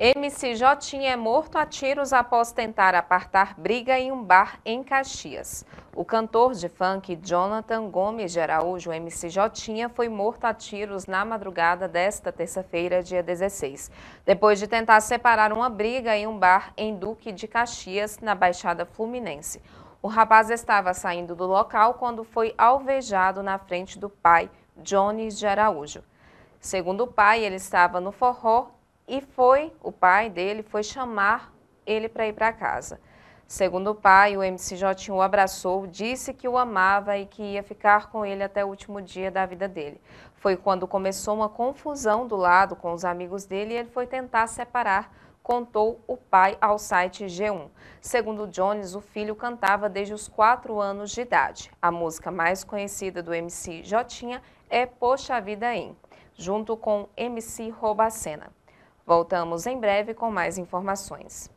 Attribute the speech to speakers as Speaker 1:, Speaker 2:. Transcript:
Speaker 1: MC Jotinha é morto a tiros após tentar apartar briga em um bar em Caxias. O cantor de funk Jonathan Gomes de Araújo, MC Jotinha, foi morto a tiros na madrugada desta terça-feira, dia 16, depois de tentar separar uma briga em um bar em Duque de Caxias, na Baixada Fluminense. O rapaz estava saindo do local quando foi alvejado na frente do pai, Jones de Araújo. Segundo o pai, ele estava no forró e foi, o pai dele foi chamar ele para ir para casa. Segundo o pai, o MCJ o abraçou, disse que o amava e que ia ficar com ele até o último dia da vida dele. Foi quando começou uma confusão do lado com os amigos dele e ele foi tentar separar, contou o pai ao site G1. Segundo Jones, o filho cantava desde os 4 anos de idade. A música mais conhecida do MC Jotinha é Poxa Vida Em, junto com MC Roubacena. Voltamos em breve com mais informações.